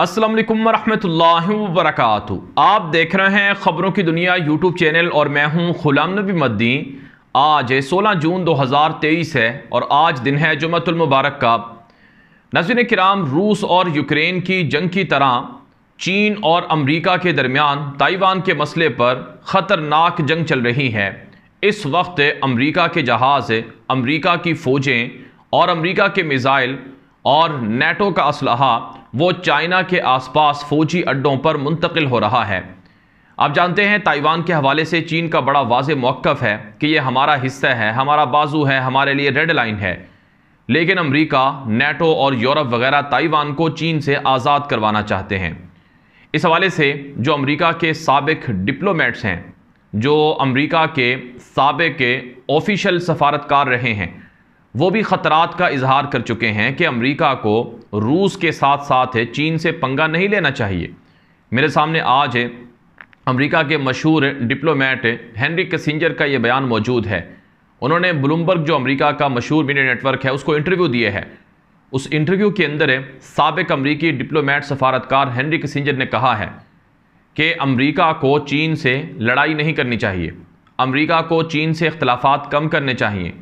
अस्सलाम वालेकुम वरहमतुल्लाहि आप देख रहे हैं ख़बरों की दुनिया यूट्यूब चैनल और मैं हूं गुलाम नबी मद्दीन आज जून 16 जून 2023 है और आज दिन है जुमतुलमबारक का नजर कराम रूस और यूक्रेन की जंग की तरह चीन और अमरीका के दरमियान ताइवान के मसले पर ख़तरनाक जंग चल रही है इस वक्त अमरीका के जहाज़ अमरीका की फ़ौजें और अमरीका के मिज़ाइल और नेटो का असलहा वो चाइना के आसपास फौजी अड्डों पर मुंतकिल हो रहा है आप जानते हैं ताइवान के हवाले से चीन का बड़ा वाज मौक़ है कि ये हमारा हिस्सा है हमारा बाजू है हमारे लिए रेड लाइन है लेकिन अमरीका नेटो और यूरोप वगैरह ताइवान को चीन से आज़ाद करवाना चाहते हैं इस हवाले से जो अमरीका के सबक डिप्लोमेट्स हैं जो अमरीका के सबक ऑफिशल सफारतकार रहे हैं वो भी ख़तरात का इजहार कर चुके हैं कि अमेरिका को रूस के साथ साथ है चीन से पंगा नहीं लेना चाहिए मेरे सामने आज है अमेरिका के मशहूर डिप्लोमेट हैंनरी कसिंजर का ये बयान मौजूद है उन्होंने ब्लूमबर्ग जो अमेरिका का मशहूर मीडिया नेटवर्क है उसको इंटरव्यू दिए है उस इंटरव्यू के अंदर सबक अमरीकी डिप्लोमेट सफारतकार हैंनरी कसिंजर ने कहा है कि अमरीका को चीन से लड़ाई नहीं करनी चाहिए अमरीका को चीन से अख्तलाफात कम करने चाहिए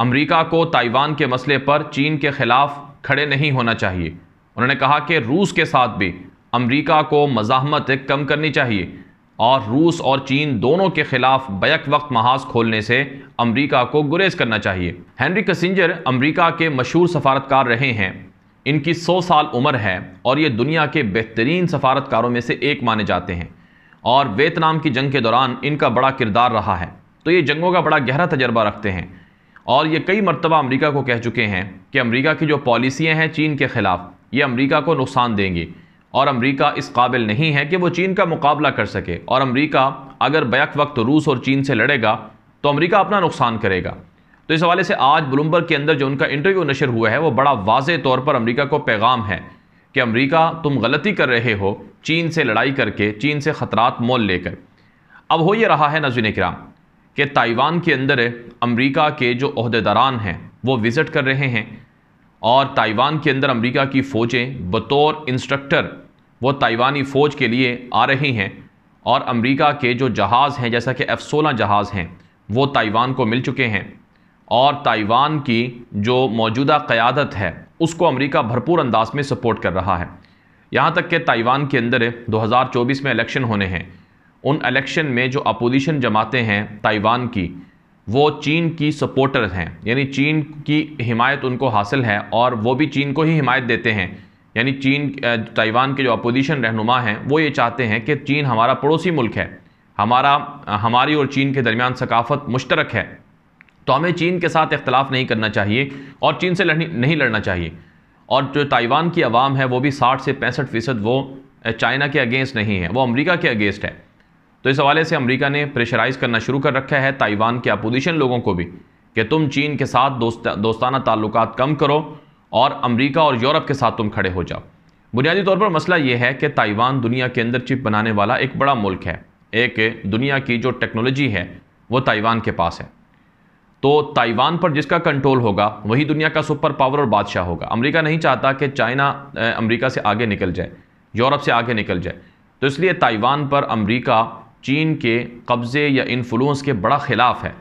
अमरीका को ताइवान के मसले पर चीन के खिलाफ खड़े नहीं होना चाहिए उन्होंने कहा कि रूस के साथ भी अमरीका को मजामत कम करनी चाहिए और रूस और चीन दोनों के खिलाफ बैक वक्त महाज खोलने से अमरीका को गुरेज करना चाहिए हैंनरी कसिंजर अमरीका के मशहूर सफारतकार रहे हैं इनकी 100 साल उम्र है और ये दुनिया के बेहतरीन सफारतकारों में से एक माने जाते हैं और वियतनाम की जंग के दौरान इनका बड़ा किरदार रहा है तो ये जंगों का बड़ा गहरा तजर्बा रखते हैं और ये कई मरतबा अमरीका को कह चुके हैं कि अमरीका की जो पॉलिसियाँ हैं चीन के ख़िलाफ़ ये अमरीका को नुकसान देंगी और अमरीका इस काबिल नहीं है कि वो चीन का मुकाबला कर सके और अमरीका अगर बैक वक्त रूस और चीन से लड़ेगा तो अमरीका अपना नुकसान करेगा तो इस हवाले से आज ब्लूमबर्ग के अंदर जो उनका इंटरव्यू नशर हुआ है वो बड़ा वाज तौर पर अमरीका को पैगाम है कि अमरीका तुम गलती कर रहे हो चीन से लड़ाई करके चीन से खतरा मोल लेकर अब हो ये रहा है नजीन कराम कि ताइवान के अंदर अमेरिका के जो अहदेदारान हैं वो विज़िट कर रहे हैं और ताइवान के अंदर अमेरिका की फ़ौजें बतौर इंस्ट्रक्टर वो ताइवानी फ़ौज के लिए आ रही हैं और अमेरिका के जो जहाज़ हैं जैसा कि एफ़ सोलह जहाज़ हैं वो ताइवान को मिल चुके हैं और ताइवान की जो मौजूदा क़्यादत है उसको अमेरिका भरपूर अंदाज में सपोर्ट कर रहा है यहाँ तक कि ताइवान के अंदर चौबीस में इलेक्शन होने हैं उन इलेक्शन में जो अपोजिशन जमातें हैं ताइवान की वो चीन की सपोर्टर हैं यानी चीन की हिमायत उनको हासिल है और वो भी चीन को ही हिमायत देते हैं यानी चीन ताइवान के जो अपोजिशन रहनुमा हैं वो ये चाहते हैं कि चीन हमारा पड़ोसी मुल्क है हमारा हमारी और चीन के दरमियान सकाफत मुश्तरक है तो हमें चीन के साथ इख्तलाफ नहीं करना चाहिए और चीन से लड़नी नहीं लड़ना चाहिए और जो ताइवान की आवाम है वो भी साठ से पैंसठ फ़ीसद वो चाइना के अगेंस्ट नहीं है वो अमेरिका के अगेंस्ट है तो इस हवाले से अमरीका ने प्रेशराइज करना शुरू कर रखा है ताइवान के अपोजिशन लोगों को भी कि तुम चीन के साथ दोस्त दोस्ताना ताल्लुक कम करो और अमरीका और यूरोप के साथ तुम खड़े हो जाओ बुनियादी तौर पर मसला यह है कि ताइवान दुनिया के अंदर चिप बनाने वाला एक बड़ा मुल्क है एक दुनिया की जो टेक्नोलॉजी है वो ताइवान के पास है तो ताइवान पर जिसका कंट्रोल होगा वही दुनिया का सुपर पावर और बादशाह होगा अमेरिका नहीं चाहता कि चाइना अमेरिका से आगे निकल जाए यूरोप से आगे निकल जाए तो इसलिए ताइवान पर अमेरिका चीन के कब्ज़े या इन्फ्लुएंस के बड़ा ख़िलाफ़ है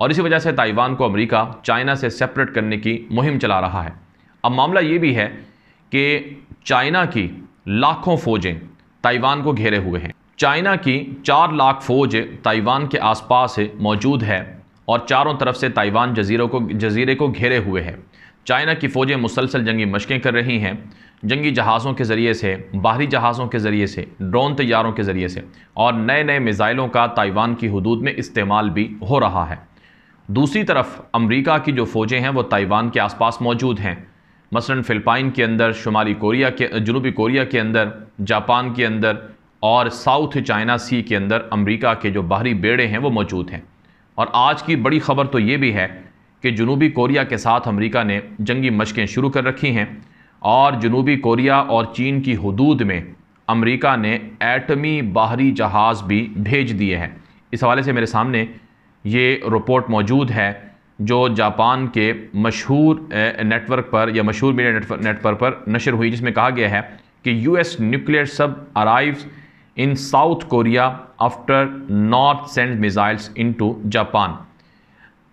और इसी वजह से ताइवान को अमेरिका चाइना से सेपरेट करने की मुहिम चला रहा है अब मामला ये भी है कि चाइना की लाखों फ़ौजें ताइवान को घेरे हुए हैं चाइना की चार लाख फ़ौज ताइवान के आसपास मौजूद है और चारों तरफ से ताइवान जजीरों को जजीरे को घेरे हुए हैं चाइना की फ़ौजें मुसलसल जंगी मशकें कर रही हैं जंगी जहाज़ों के ज़रिए से बाहरी जहाज़ों के ज़रिए से ड्रोन तैयारों के ज़रिए से और नए नए मिज़ाइलों का ताइवान की हदूद में इस्तेमाल भी हो रहा है दूसरी तरफ अमरीका की जो फ़ौजें हैं वो ताइवान के आसपास मौजूद हैं मसलन फ़िलपाइन के अंदर शुमाली कोरिया के जनूबी कोरिया के अंदर जापान के अंदर और साउथ चाइना सी के अंदर अमरीका के जो बाहरी बेड़े हैं वो मौजूद हैं और आज की बड़ी खबर तो ये भी है कि जनूबी कोरिया के साथ अमरीका ने जंगी मशकें शुरू कर रखी हैं और जनूबी कोरिया और चीन की हदूद में अमेरिका ने एटमी बाहरी जहाज़ भी भेज दिए हैं इस हवाले से मेरे सामने ये रिपोर्ट मौजूद है जो जापान के मशहूर नेटवर्क पर या मशहूर मीडिया नेटवर्क पर नशर हुई जिसमें कहा गया है कि US nuclear sub arrive in South Korea after North send missiles into Japan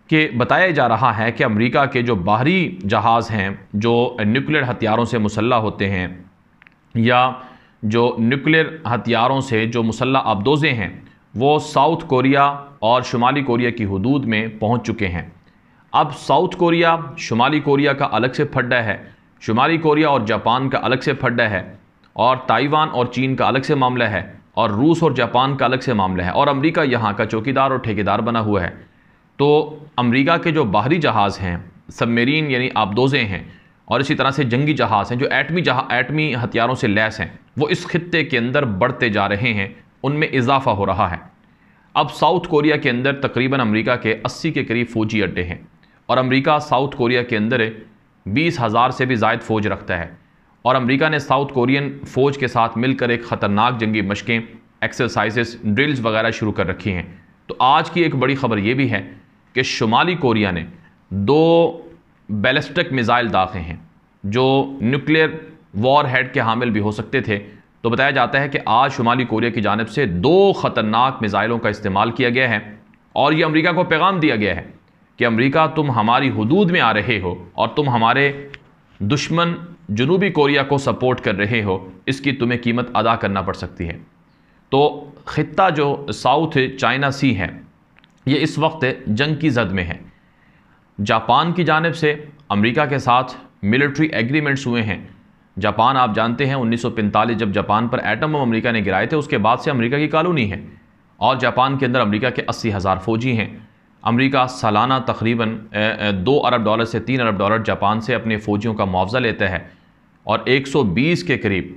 कि बताया जा रहा है कि अमेरिका के जो बाहरी जहाज़ हैं जो न्यूक्लियर हथियारों से मुसल्ला होते हैं या जो न्यूक्लियर हथियारों से जो मुसल्ह आबदोजे हैं वो साउथ कोरिया और शुमाली कोरिया की हदूद में पहुंच चुके हैं अब साउथ कोरिया शुमाली कोरिया का अलग से फड्डा है शुमाली कोरिया और जापान का अलग से फड्डा है और ताइवान और चीन का अलग से मामला है और रूस और जापान का अलग से मामला है और अमेरिका यहाँ का चौकीदार और ठेकेदार बना हुआ है तो अमेरिका के जो बाहरी जहाज़ हैं सबमेरीन यानी आबदोज़ें हैं और इसी तरह से जंगी जहाज़ हैं जो एटमी जहा एटमी हथियारों से लैस हैं वो इस खत्े के अंदर बढ़ते जा रहे हैं उनमें इजाफा हो रहा है अब साउथ कोरिया के अंदर तकरीबन अमेरिका के 80 के करीब फ़ौजी अड्डे हैं और अमेरिका साउथ कोरिया के अंदर बीस हज़ार से भी जायद फ़ौज रखता है और अमेरिका ने साउथ कोरियन फ़ौज के साथ मिलकर एक ख़तरनाक जंगी मशकें एक्सरसाइज़ ड्रिल्स वगैरह शुरू कर रखी हैं तो आज की एक बड़ी खबर ये भी है कि शुमाली कोरिया ने दो बैलिस्टिक मिज़ाइल दाखे हैं जो न्यूक्लियर वॉर हेड के हामिल भी हो सकते थे तो बताया जाता है कि आज शुमाली कोरिया की जानब से दो ख़तरनाक मिज़ाइलों का इस्तेमाल किया गया है और ये अमेरिका को पैगाम दिया गया है कि अमेरिका तुम हमारी हदूद में आ रहे हो और तुम हमारे दुश्मन जनूबी कोरिया को सपोर्ट कर रहे हो इसकी तुम्हें कीमत अदा करना पड़ सकती है तो खत्ता जो साउथ चाइना सी है ये इस वक्त जंग की जद में है जापान की जानब से अमेरिका के साथ मिलिट्री एग्रीमेंट्स हुए हैं जापान आप जानते हैं 1945 जब जापान पर एटम बम अमेरिका ने गिराए थे उसके बाद से अमेरिका की कॉलोनी है और जापान के अंदर अमेरिका के अस्सी हज़ार फ़ौजी हैं अमेरिका सालाना तकरीबन दो अरब डॉलर से तीन अरब डॉलर जापान से अपने फ़ौजियों का मुआवजा लेता है और 120 के करीब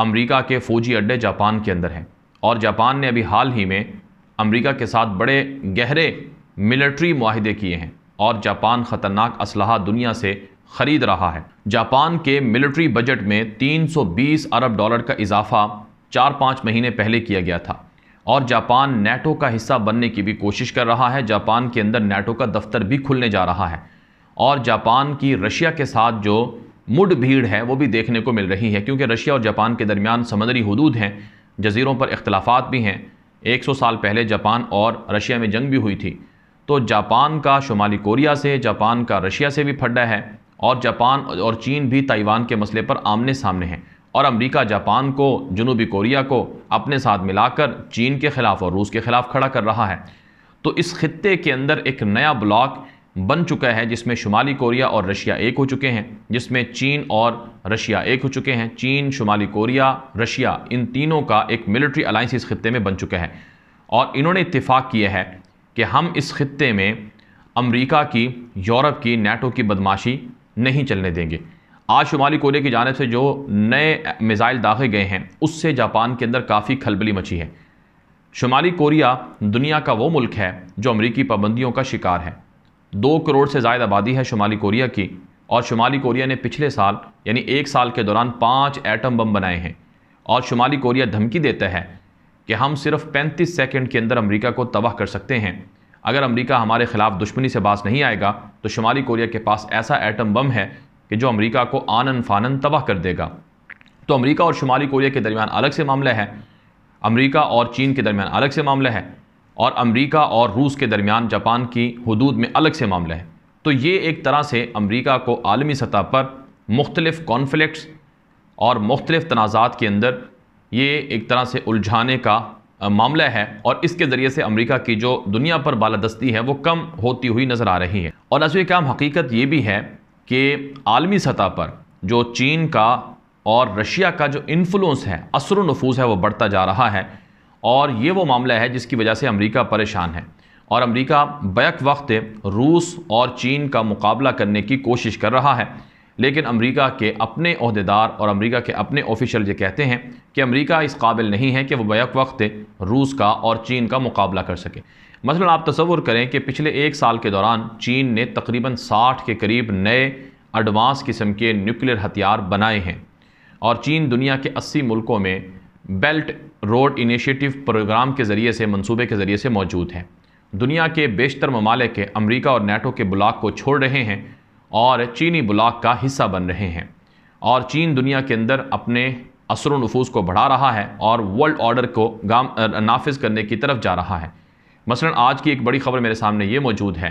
अमेरिका के फ़ौजी अड्डे जापान के अंदर हैं और जापान ने अभी हाल ही में अमेरिका के साथ बड़े गहरे मिलिट्री माहदे किए हैं और जापान ख़तरनाक असलाह दुनिया से ख़रीद रहा है जापान के मिलिट्री बजट में 320 अरब डॉलर का इजाफा चार पाँच महीने पहले किया गया था और जापान नेटो का हिस्सा बनने की भी कोशिश कर रहा है जापान के अंदर नेटो का दफ्तर भी खुलने जा रहा है और जापान की रशिया के साथ जो मुड भीड़ है वो भी देखने को मिल रही है क्योंकि रशिया और जापान के दरमियान समंदरी हदूद हैं जजीरों पर इख्तलाफात भी हैं 100 साल पहले जापान और रशिया में जंग भी हुई थी तो जापान का शुमाली कोरिया से जापान का रशिया से भी फड्डा है और जापान और चीन भी ताइवान के मसले पर आमने सामने हैं और अमेरिका जापान को जनूबी कोरिया को अपने साथ मिलाकर चीन के खिलाफ और रूस के खिलाफ खड़ा कर रहा है तो इस खत्े के अंदर एक नया ब्लॉक बन चुका है जिसमें शुमाली कोरिया और रशिया एक हो चुके हैं जिसमें चीन और रशिया एक हो चुके हैं चीन शुमाली कोरिया रशिया इन तीनों का एक मिलिट्री अलाइंस इस खत्े में बन चुका है और इन्होंने इतफ़ाक़ किया है कि हम इस खत्े में अमरीका की यूरोप की नेटो की बदमाशी नहीं चलने देंगे आज शुमाली कोरिया की जानब से जो नए मिज़ाइल दागे गए हैं उससे जापान के अंदर काफ़ी खलबली मची है शुमाली कोरिया दुनिया का वो मुल्क है जो अमरीकी पाबंदियों का शिकार है दो करोड़ से ज़ायद आबादी है शुमाली कोरिया की और शुमाली कोरिया ने पिछले साल यानी एक साल के दौरान पाँच एटम बम बनाए हैं और शुमाली कोरिया धमकी देता है कि हम सिर्फ पैंतीस सेकेंड के अंदर अमरीका को तबाह कर सकते हैं अगर अमरीका हमारे ख़िलाफ़ दुश्मनी से बास नहीं आएगा तो शुमाली कोरिया के पास ऐसा एटम बम है कि जो अमरीका को आनन फानन तबाह कर देगा तो अमरीका और शुमाली कोरिया के दरमियान अलग से मामला है अमरीका और चीन के दरमियान अलग से मामला है और अमेरिका और रूस के दरमियान जापान की हदूद में अलग से मामले हैं तो ये एक तरह से अमेरिका को आलमी सतह पर मुख्तलिफ़ कॉन्फ्लिक्ट और मुख्तलिफ़ तनाज़ात के अंदर ये एक तरह से उलझाने का मामला है और इसके ज़रिए से अमेरिका की जो दुनिया पर बालादस्ती है वो कम होती हुई नज़र आ रही है और अजय काम हकीकत ये भी है कि आलमी सतह पर जो चीन का और रशिया का जो इन्फ्लुंस है असर नफूज है वो बढ़ता जा रहा है और ये वो मामला है जिसकी वजह से अमरीका परेशान है और अमरीका बैक वक्त रूस और चीन का मुकाबला करने की कोशिश कर रहा है लेकिन अमरीका के अपने अहदेदार और अमरीका के अपने ऑफिशल ये कहते हैं कि अमरीका इस काबिल नहीं है कि वह बैक वक्त रूस का और चीन का मुकाबला कर सके मसलन आप तस्वुर करें कि पिछले एक साल के दौरान चीन ने तकरीबन साठ के करीब नए एडवांस किस्म के न्यूक्लियर हथियार बनाए हैं और चीन दुनिया के अस्सी मुल्कों में बेल्ट रोड इनिशिएटिव प्रोग्राम के ज़रिए से मंसूबे के ज़रिए से मौजूद हैं दुनिया के बेशतर ममालिक अमरीका और नेटो के ब्लाक को छोड़ रहे हैं और चीनी ब्लाक का हिस्सा बन रहे हैं और चीन दुनिया के अंदर अपने असर नफूस को बढ़ा रहा है और वर्ल्ड ऑर्डर को गाम नाफिज करने की तरफ जा रहा है मसलन आज की एक बड़ी खबर मेरे सामने ये मौजूद है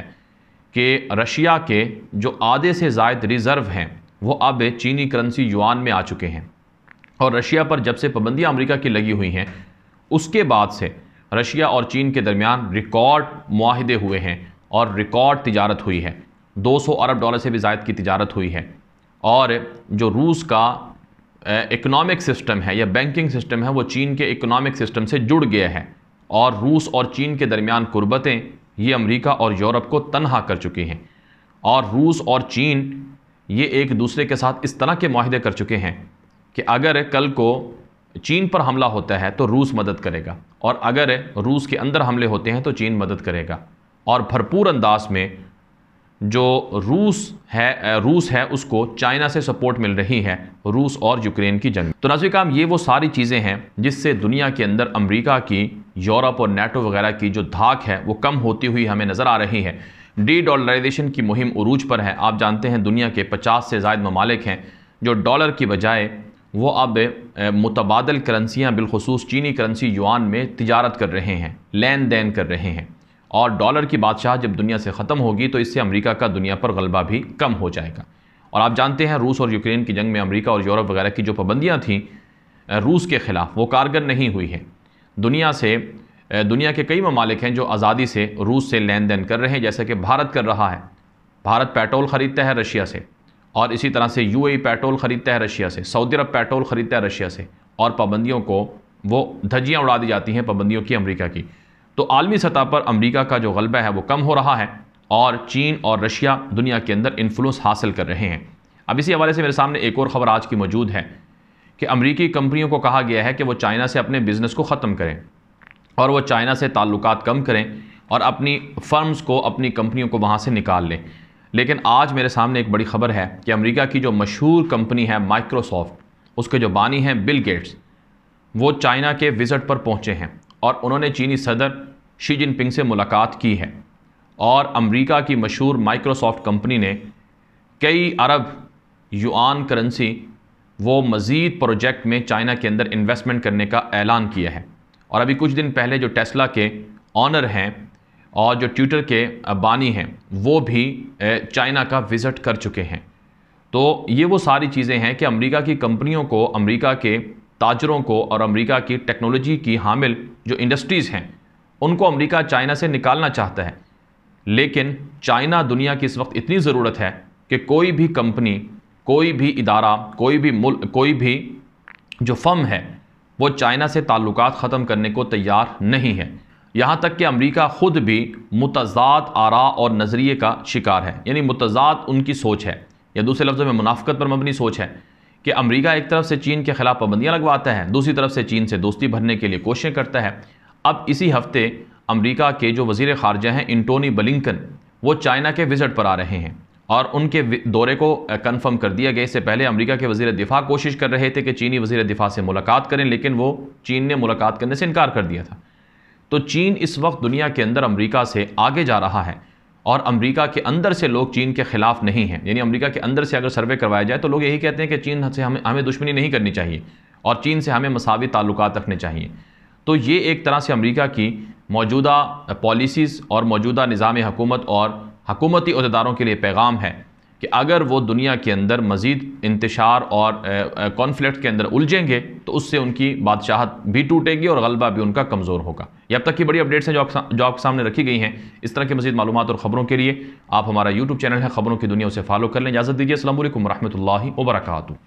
कि रशिया के जो आधे से जायद रिज़र्व हैं वो अब चीनी करेंसी युआन में आ चुके हैं और रशिया पर जब से पाबंदियाँ अमेरिका की लगी हुई हैं उसके बाद से रशिया और चीन के दरमियान रिकॉर्ड माहदे हुए हैं और रिकॉर्ड तजारत हुई है 200 अरब डॉलर से भी ज़ायद की तजारत हुई है और जो रूस का इकोनॉमिक सिस्टम है या बैंकिंग सिस्टम है वो चीन के इकोनॉमिक सिस्टम से जुड़ गया है और रूस और चीन के दरमियान कुर्बतें ये अमेरिका और यूरोप को तनहा कर चुकी हैं और रूस और चीन ये एक दूसरे के साथ इस तरह के माहदे कर चुके हैं कि अगर कल को चीन पर हमला होता है तो रूस मदद करेगा और अगर रूस के अंदर हमले होते हैं तो चीन मदद करेगा और भरपूर अंदाज में जो रूस है रूस है उसको चाइना से सपोर्ट मिल रही है रूस और यूक्रेन की जंग तो नाजिक काम ये वो सारी चीज़ें हैं जिससे दुनिया के अंदर अमेरिका की यूरोप और नेटो वगैरह की जो धाक है वो कम होती हुई हमें नज़र आ रही है डी डॉलराइजेशन की मुहिम उरूज पर है आप जानते हैं दुनिया के पचास से जायद ममालिक हैं जो डॉलर की बजाय वो अब मुतबादल करंसियाँ बिलखसूस चीनी करेंसी युआन में तजारत कर रहे हैं लेन देन कर रहे हैं और डॉलर की बादशाह जब दुनिया से ख़त्म होगी तो इससे अमरीका का दुनिया पर गलबा भी कम हो जाएगा और आप जानते हैं रूस और यूक्रेन की जंग में अमरीका और यूरोप वगैरह की जो पाबंदियाँ थीं रूस के ख़िलाफ़ वो कारगर नहीं हुई हैं दुनिया से दुनिया के कई ममालिक हैं जो आज़ादी से रूस से लेन देन कर रहे हैं जैसे कि भारत कर रहा है भारत पेट्रोल ख़रीदता है रशिया से और इसी तरह से यू पेट्रोल ख़रीदता है रशिया से सऊदी अरब पेट्रोल ख़रीदता है रशिया से और पाबंदियों को वो धज्जियाँ उड़ा दी जाती हैं पाबंदियों की अमरीका की तो आलमी सतह पर अमरीका का जो गलबा है वो कम हो रहा है और चीन और रशिया दुनिया के अंदर इन्फ्लुंस हासिल कर रहे हैं अब इसी हवाले से मेरे सामने एक और ख़बर आज की मौजूद है कि अमरीकी कंपनियों को कहा गया है कि वो चाइना से अपने बिज़नेस को ख़त्म करें और वो चाइना से ताल्लुकात कम करें और अपनी फर्म्स को अपनी कंपनियों को वहाँ से निकाल लें लेकिन आज मेरे सामने एक बड़ी खबर है कि अमेरिका की जो मशहूर कंपनी है माइक्रोसॉफ्ट उसके जो बानी हैं बिल गेट्स वो चाइना के विज़िट पर पहुँचे हैं और उन्होंने चीनी सदर शी जिनपिंग से मुलाकात की है और अमेरिका की मशहूर माइक्रोसॉफ्ट कंपनी ने कई अरब युआन करेंसी वो मज़ीद प्रोजेक्ट में चाइना के अंदर इन्वेस्टमेंट करने का ऐलान किया है और अभी कुछ दिन पहले जो टेस्ला के ऑनर हैं और जो ट्विटर के बानी हैं वो भी चाइना का विज़िट कर चुके हैं तो ये वो सारी चीज़ें हैं कि अमेरिका की कंपनियों को अमेरिका के ताजरों को और अमेरिका की टेक्नोलॉजी की हामिल जो इंडस्ट्रीज़ हैं उनको अमेरिका चाइना से निकालना चाहता है लेकिन चाइना दुनिया की इस वक्त इतनी ज़रूरत है कि कोई भी कंपनी कोई भी इदारा कोई भी मुल कोई भी जो फर्म है वो चाइना से ताल्लुकात ख़त्म करने को तैयार नहीं है यहाँ तक कि अमेरिका ख़ुद भी मुतजाद आरा और नज़रिए का शिकार है यानी मुतजाद उनकी सोच है या दूसरे लफ्ज़ों में मुनाफ्त पर मबनी सोच है कि अमेरिका एक तरफ से चीन के ख़िलाफ़ पाबंदियाँ लगवाता है दूसरी तरफ से चीन से दोस्ती भरने के लिए कोशिशें करता है अब इसी हफ्ते अमरीका के जो वजीर ख़ारजा हैं इंटोनी बलिंकन वो चाइना के विज़िट पर आ रहे हैं और उनके दौरे को कंफर्म कर दिया गया इससे पहले अमेरिका के वजीर दिफा कोशिश कर रहे थे कि चीनी वजीर दिफा से मुलाकात करें लेकिन वो चीन ने मुलाकात करने से इनकार कर दिया था तो चीन इस वक्त दुनिया के अंदर अमरीका से आगे जा रहा है और अमेरिका के अंदर से लोग चीन के ख़िलाफ़ नहीं हैं यानी अमेरिका के अंदर से अगर सर्वे करवाया जाए तो लोग यही कहते हैं कि चीन से हमें हमें दुश्मनी नहीं करनी चाहिए और चीन से हमें मसावी ताल्लुक रखने चाहिए तो ये एक तरह से अमेरिका की मौजूदा पॉलिसीज़ और मौजूदा निज़ाम हकूमत और हकूमती अहदेदारों के लिए पैगाम है कि अगर वो दुनिया के अंदर मज़ीद इंतशार और कॉन्फ्लिक्ट के अंदर उलझेंगे तो उससे उनकी बादशाहत भी टूटेगी और गलबा भी उनका कमज़ोर होगा ये अब तक की बड़ी अपडेट्स हैं जो आप जो आपके सामने रखी गई हैं इस तरह की मजीद मालूम और ख़बरों के लिए आप हमारा यूट्यूब चैनल है ख़बरों की दुनिया उसे फॉलो कर लें इजाज़त दीजिए असल वरहमल वर्का